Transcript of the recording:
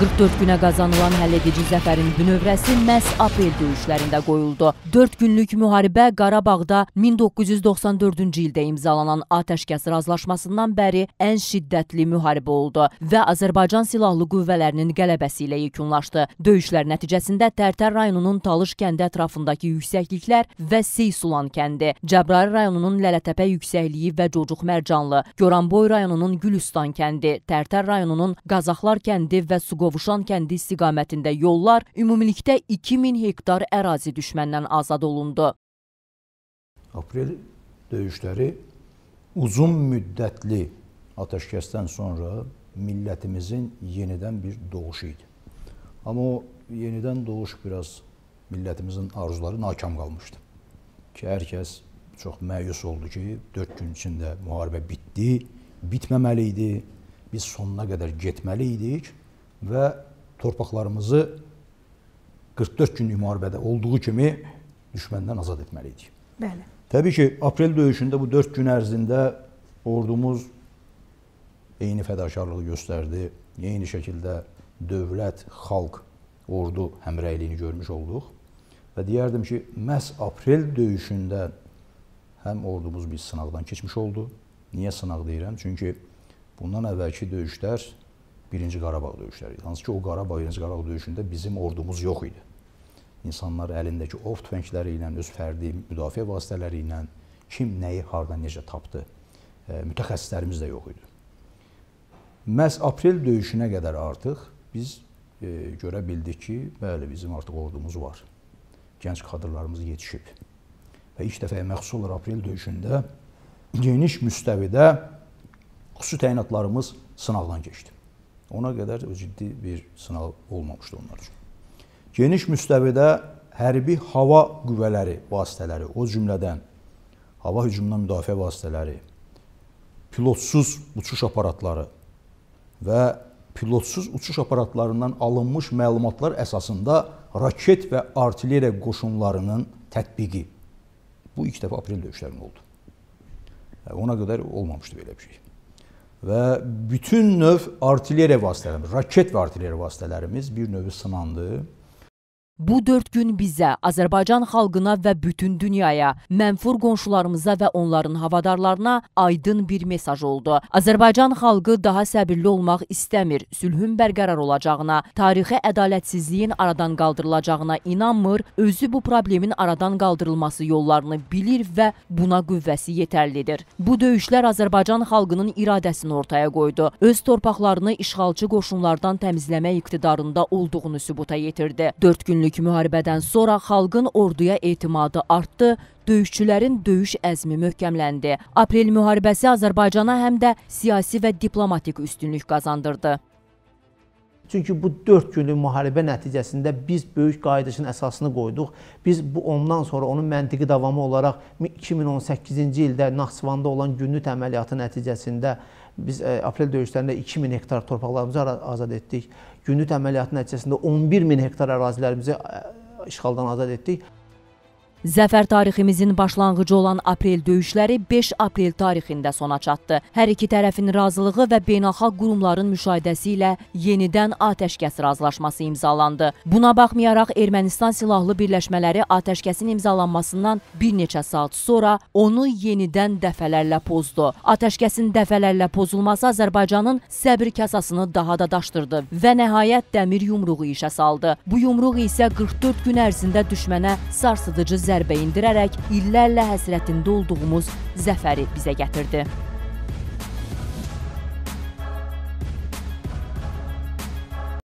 44 günə qazanılan həlledici zəfərin bünövrəsi məhz aprel döyüşlərində qoyuldu. 4 günlük müharibə Qarabağda 1994-cü ildə imzalanan atəşkəs razılaşmasından bəri ən şiddətli müharibə oldu və Azərbaycan Silahlı Qüvvələrinin qələbəsi ilə yekunlaşdı. Döyüşlər nəticəsində Tərtər rayonunun Talış kəndi ətrafındakı yüksəkliklər və Seysulan kəndi, Cəbrayıl rayonunun Lələtəpə yüksəkliyi və Cocuq Mərcanlı, Goranboy rayonunun Gülüstan kəndi, Tərtər rayonunun Qazaxlar kəndi və Suqov Qovuşan kəndi istiqamətində yollar ümumilikdə 2000 hektar ərazi düşməndən azad olundu. Aprel döyüşləri uzun müddətli atəşkəsdən sonra millətimizin yenidən bir doğuşu idi. Amma o yenidən doğuş biraz millətimizin arzuları nakam qalmışdı. Ki, hər kəs çox məyus oldu ki, 4 gün içində müharibə bitdi, bitməməli idi, biz sonuna qədər getməli idik və torpaqlarımızı 44 günlük müharibədə olduğu kimi düşməndən azad etməliydik. Bəli. Təbii ki, aprel döyüşündə bu 4 gün ərzində ordumuz eyni fədakarlığı göstərdi. Eyni şəkildə dövlət, xalq, ordu həmrəyliyini görmüş olduq. Və deyərdim ki, məhz aprel döyüşündə həm ordumuz biz sınaqdan keçmiş oldu. Niyə sınaq deyirəm? Çünki bundan əvvəlki döyüşlər birinci Qarabağ döyüşləri idi. Hansı ki, o Qarabağ, birinci Qarabağ döyüşündə bizim ordumuz yox idi. İnsanlar əlindəki ov tüfəngləri ilə, öz fərdi müdafiə vasitələri ilə kim nəyi hardan necə tapdı, e, mütəxəssislərimiz də yox idi. Məhz aprel döyüşünə qədər artıq biz e, görə bildik ki, bəli, bizim artıq ordumuz var. Gənc kadrlarımız yetişib. Və ilk dəfə məxsus olaraq aprel döyüşündə geniş müstəvidə xüsusi təyinatlarımız sınaqdan keçdi. Ona qədər ciddi bir sınav olmamışdı onlar üçün. Geniş müstəvidə hərbi hava qüvvələri vasitələri, o cümlədən hava hücumundan müdafiə vasitələri, pilotsuz uçuş aparatları və pilotsuz uçuş aparatlarından alınmış məlumatlar əsasında raket və artilleriya qoşunlarının tətbiqi. Bu ilk dəfə aprel döyüşlərində oldu. E, ona qədər olmamışdı belə bir şey və bütün növ artilleriya vasitələrimiz, raket və artilleriya vasitələrimiz bir növ sınandı. Bu dörd gün bizə, Azərbaycan xalqına və bütün dünyaya, mənfur qonşularımıza və onların havadarlarına aydın bir mesaj oldu. Azərbaycan xalqı daha səbirli olmaq istəmir, sülhün bərqərar olacağına, tarixi ədalətsizliyin aradan qaldırılacağına inanmır, özü bu problemin aradan qaldırılması yollarını bilir və buna qüvvəsi yetərlidir. Bu döyüşlər Azərbaycan xalqının iradəsini ortaya qoydu. Öz torpaqlarını işğalçı qoşunlardan təmizləmə iqtidarında olduğunu sübuta yetirdi. 4 günlük İlk müharibədən sonra xalqın orduya etimadı artdı, döyüşçülərin döyüş əzmi möhkəmləndi. Aprel müharibəsi Azərbaycana həm də siyasi və diplomatik üstünlük qazandırdı. Çünki bu 4 günlük müharibə nəticəsində biz böyük qayıdışın əsasını qoyduq. Biz bu ondan sonra onun məntiqi davamı olaraq 2018-ci ildə Naxçıvanda olan günlük əməliyyatı nəticəsində Biz ə, e, aprel döyüşlərində 2000 hektar torpaqlarımızı azad etdik. Gündüz əməliyyatı nəticəsində 11 min hektar ərazilərimizi e, işğaldan azad etdik. Zəfər tariximizin başlanğıcı olan aprel döyüşləri 5 aprel tarixində sona çatdı. Hər iki tərəfin razılığı və beynəlxalq qurumların müşahidəsi ilə yenidən atəşkəs razılaşması imzalandı. Buna baxmayaraq Ermənistan silahlı birləşmələri atəşkəsin imzalanmasından bir neçə saat sonra onu yenidən dəfələrlə pozdu. Atəşkəsin dəfələrlə pozulması Azərbaycanın səbir kasasını daha da daşdırdı və nəhayət dəmir yumruğu işə saldı. Bu yumruq isə 44 gün ərzində düşmənə sarsıdıcı zərbə zərbə endirərək illərlə həsrətində olduğumuz zəfəri bizə gətirdi.